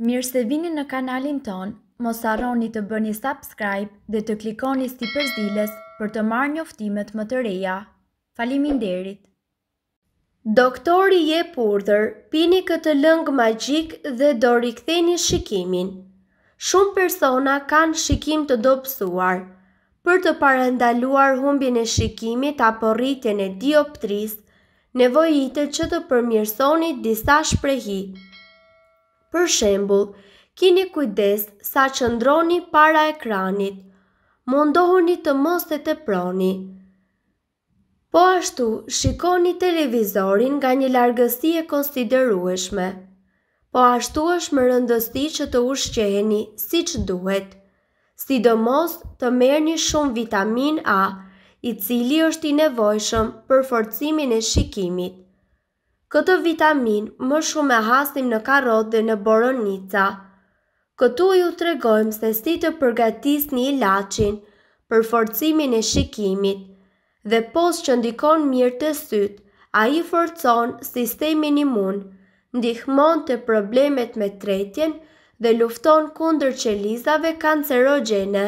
Mirë se vini në kanalin ton, mos arroni të bëni subscribe dhe të klikoni sti përzdiles për të marrë një më të reja. Falimin derit! Doktori je purdër, pini këtë lëngë magjik dhe do riktheni shikimin. Shumë persona kanë shikim të dopsuar. Për të parendaluar humbin e shikimit apo rritjen e dioptrisë, nevojitet që të përmirësoni disa shprehi. Për shembul, kini kujdes sa që ndroni para ekranit, mundohuni të mos të të proni. Po ashtu, shikoni televizorin nga një largësi e konsiderueshme. Po ashtu është më rëndësti që të ushqeheni si që duhet. Si do të merë një shumë vitamin A, i cili është i nevojshëm për forcimin e shikimit. Këtë vitamin më shumë e hasim në karot dhe në boronica. Këtu ju të regojmë se si të përgatis një ilacin për forcimin e shikimit dhe pos që ndikon mirë të sytë, a i forcon sistemin imun, ndihmon të problemet me tretjen dhe lufton kunder qelizave kancerogene.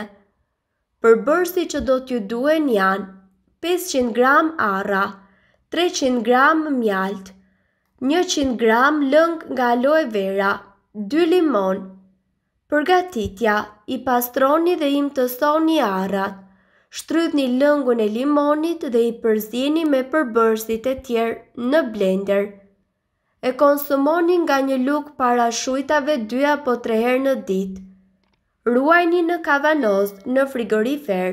Për bërsi që do t'ju duhen janë 500 gram ara, 300 gram mjaltë, 100 gram lëng nga aloe vera, 2 limon. Përgatitja, i pastroni dhe im të soni arat. Shtrydh një lëngun e limonit dhe i përzini me përbërsit e tjerë në blender. E konsumoni nga një luk para shujtave 2 apo 3 herë në ditë. Ruajni në kavanoz në frigorifer.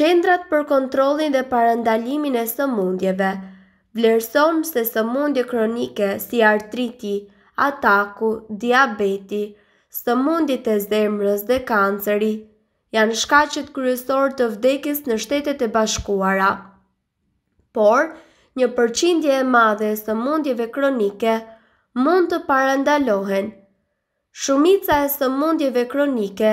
Qendrat për kontrolin dhe parandalimin e sëmundjeve – vlerëson se së mundje kronike si artriti, ataku, diabeti, së mundje të zemrës dhe kanceri, janë shkacet kryesor të vdekis në shtetet e bashkuara. Por, një përçindje e madhe së mundjeve kronike mund të parandalohen. Shumica e së mundjeve kronike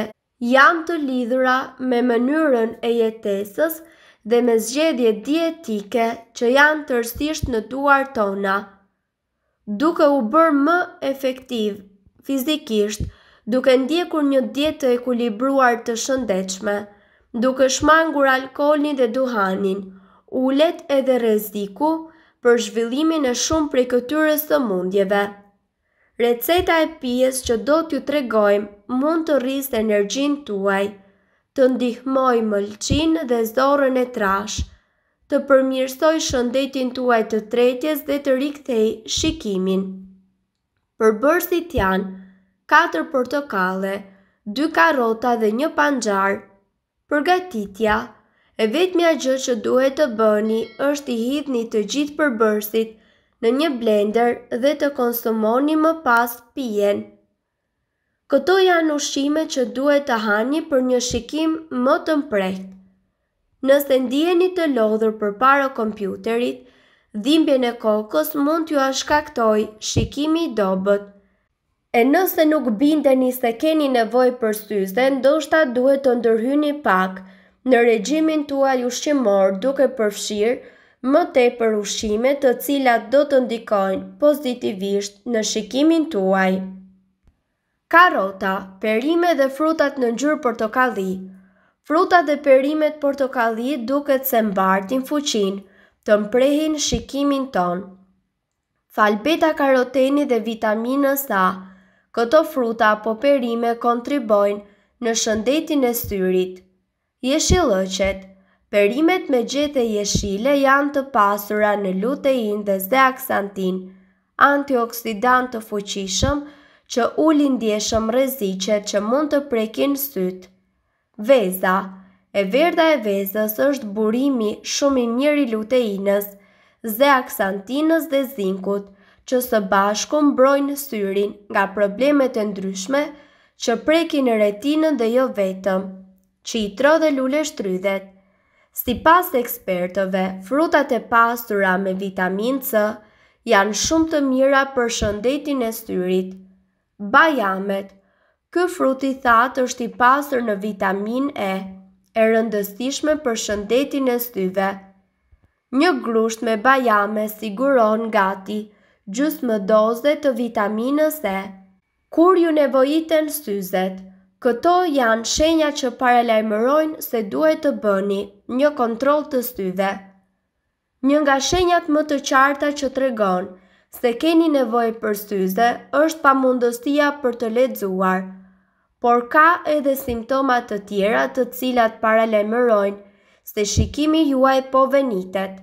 janë të lidhura me mënyrën e jetesës dhe me zgjedhje dietike që janë tërstisht në duar tona. Duke u bërë më efektiv fizikisht, duke ndjekur një dietë të ekulibruar të shëndetshme, duke shmangur alkoholin dhe duhanin, ulet edhe reziku për zhvillimin e shumë prej këtyrës të mundjeve. Receta e pijes që do t'ju tregojmë mund të rrisë energjin tuaj të ndihmoj mëlqin dhe zorën e trash, të përmjërsoj shëndetin tuaj të tretjes dhe të rikthej shikimin. Për bërësit janë, 4 portokale, 2 karota dhe një panxar. Përgatitja, e vetëmja gjë që duhet të bëni është i hidhni të gjithë përbërësit në një blender dhe të konsumoni më pas pijen. Këto janë ushqime që duhet të hani për një shikim më të mprejt. Nëse ndjeni të lodhur për para kompjuterit, dhimbje në kokës mund t'ju ashkaktoj shikimi i dobet. E nëse nuk bindeni se keni nevoj për syze, ndoshta duhet të ndërhyni pak në regjimin tuaj ushqimor duke përfshirë më tepër ushqime të cilat do të ndikojnë pozitivisht në shikimin tuaj. Karota, perime dhe frutat në gjurë portokalli. Frutat dhe perimet portokalli duket se mbartin fuqin, të mprehin shikimin ton. Falbeta karoteni dhe vitaminës A. Këto fruta apo perime kontribojnë në shëndetin e styrit. Jeshilëqet. Perimet me gjete jeshile janë të pasura në lutein dhe zeaksantin, antioksidant të fuqishëm, që ulin ndjeshëm rreziqe që mund të prekin syt. Veza E verda e vezës është burimi shumë i mirë i luteinës, zeaksantinës dhe zinkut, që së bashku mbrojnë syrin nga problemet e ndryshme që prekin retinën dhe jo vetëm, që i tro dhe lule shtrydhet. Si pas ekspertëve, frutat e pasura me vitamin C janë shumë të mira për shëndetin e syrit, Bajamet Kë fruti thatë është i pasër në vitamin E, e rëndësishme për shëndetin e styve. Një grusht me bajame siguron gati, gjusë më doze të vitaminës E. Kur ju nevojiten styzet, këto janë shenja që paralajmërojnë se duhet të bëni një kontrol të styve. Një nga shenjat më të qarta që të regonë, se keni nevoj për syze, është pa mundostia për të ledzuar, por ka edhe simptomat të tjera të cilat paralemërojnë, se shikimi juaj po venitet.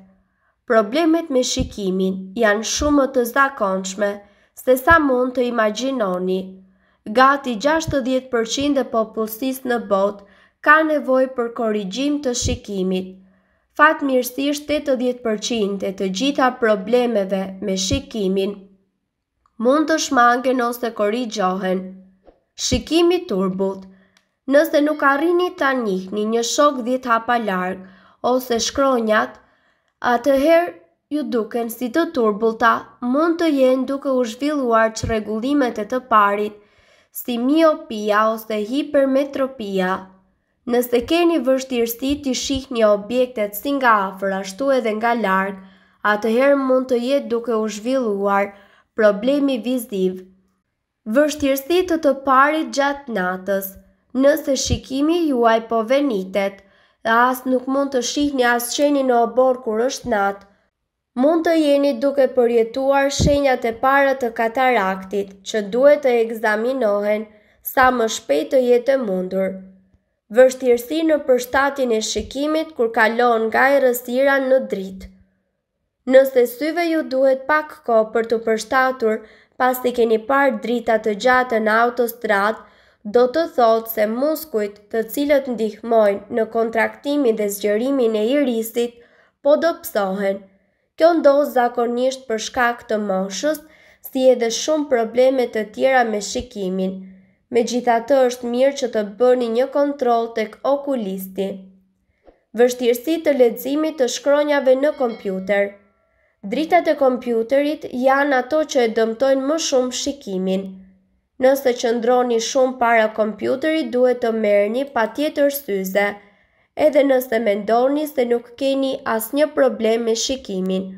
Problemet me shikimin janë shumë të zakonshme, se sa mund të imaginoni. Gati 60% e popullsis në bot ka nevoj për korrigjim të shikimit, fatmirësisht 80% e të gjitha problemeve me shikimin mund të shmangen ose korrigjohen. Shikimi turbullt. Nëse nuk arrini ta njihni një shok 10 hapa larg ose shkronjat, atëherë ju duken si të turbullta, mund të jenë duke u zhvilluar çrregullimet e të parit, si miopia ose hipermetropia Nëse keni vështirësi të një objektet si nga afër ashtu edhe nga larg, atëherë mund të jetë duke u zhvilluar problemi viziv. Vështirësi të të parit gjatë natës, nëse shikimi juaj po venitet, dhe asë nuk mund të një asë qeni në oborë kur është natë, mund të jeni duke përjetuar shenjat e parët të kataraktit që duhet të egzaminohen sa më shpejt të jetë mundur vështirësi në përshtatin e shikimit kur kalon nga e rëstira në drit. Nëse syve ju duhet pak ko për të përshtatur pas të keni par drita të gjatë në autostrat, do të thotë se muskuit të cilët ndihmojnë në kontraktimi dhe zgjerimin e irisit, po do psohen. Kjo ndohë zakonisht për shkak të moshës, si edhe shumë problemet të tjera me shikimin, Me gjitha të është mirë që të bëni një kontrol të okulisti. Vështirësi të ledzimit të shkronjave në kompjuter. Drita e kompjuterit janë ato që e dëmtojnë më shumë shikimin. Nëse që ndroni shumë para kompjuterit, duhet të merë një patjetër syze, edhe nëse mendoni se nuk keni as një problem me shikimin.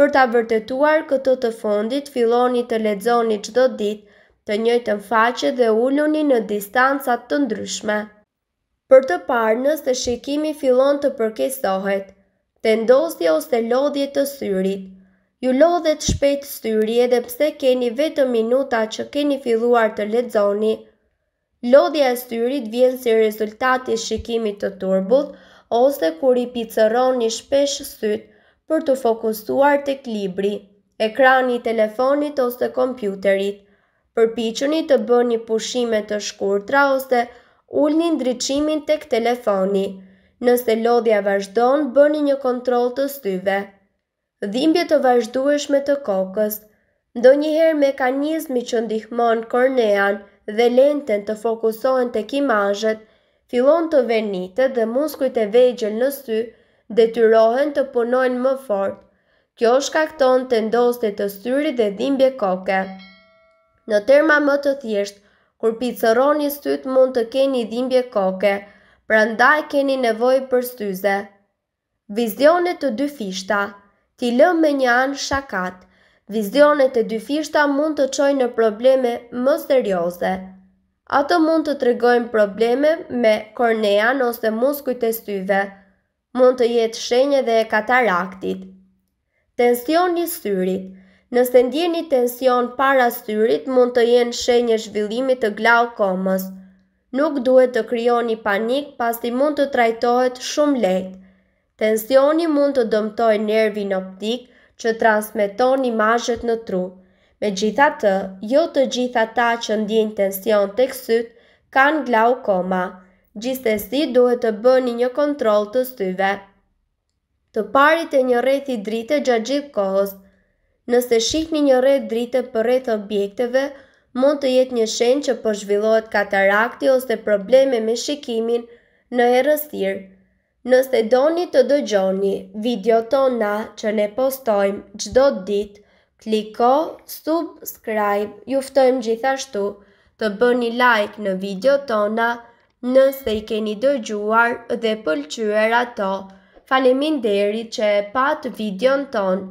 Për të avërtetuar këtë të fondit, filoni të ledzoni qdo ditë, të njëjtën faqe dhe uluni në distancat të ndryshme. Për të parë nëse shikimi fillon të përkesohet, të ndosje ose lodhje të syrit. Ju lodhet shpejt syri edhe pse keni vetëm minuta që keni filluar të ledzoni. Lodhja e syrit vjen si rezultat i shikimit të turbut ose kur i picëron një shpesh syt për të fokusuar të klibri, ekrani telefonit ose kompjuterit. Përpichoni të bërë një pushime të shkurtra ose ullë një ndryqimin të këtë telefoni. Nëse lodhja vazhdojnë, bërë një kontrol të styve. Dhimbje të vazhduesh me të kokës. Ndo njëherë mekanizmi që ndihmon kornean dhe lenten të fokusohen të kimajët, fillon të venite dhe muskujt e vejgjel në sy, dhe tyrohen të punojnë më fort. Kjo shkakton të ndoste të syri dhe dhimbje koke. Në terma më të thjesht, kur picëroni sytë mund të keni dhimbje koke, pra ndaj keni nevoj për styze. Vizionet të dy fishta Ti lë me një anë shakat, vizionet e dy fishta mund të qoj në probleme më serioze. Ato mund të tregojnë probleme me kornean ose muskujt e styve, mund të jetë shenje dhe e kataraktit. Tensioni syrit – Nëse ndjeni tension para syrit, mund të jenë shenjë zhvillimit të glaukomës. Nuk duhet të krijoni panik pasi mund të trajtohet shumë lehtë. Tensioni mund të dëmtojë nervin optik që transmeton imazhet në tru. Me gjitha të, jo të gjitha ta që ndjejnë tension të syt kanë glau koma. Gjiste si duhet të bëni një kontrol të styve. Të parit e një rejti drite gjagjit kohës, Nëse shikni një rreth drite për rreth objekteve, mund të jetë një shenjë që po zhvillohet katarakti ose probleme me shikimin në errësirë. Nëse doni të dëgjoni video tona që ne postojmë gjdo dit, kliko subscribe, juftojmë gjithashtu të bëni like në video tona nëse i keni dëgjuar dhe pëlqyër ato. Falemin deri që e pat video në tonë.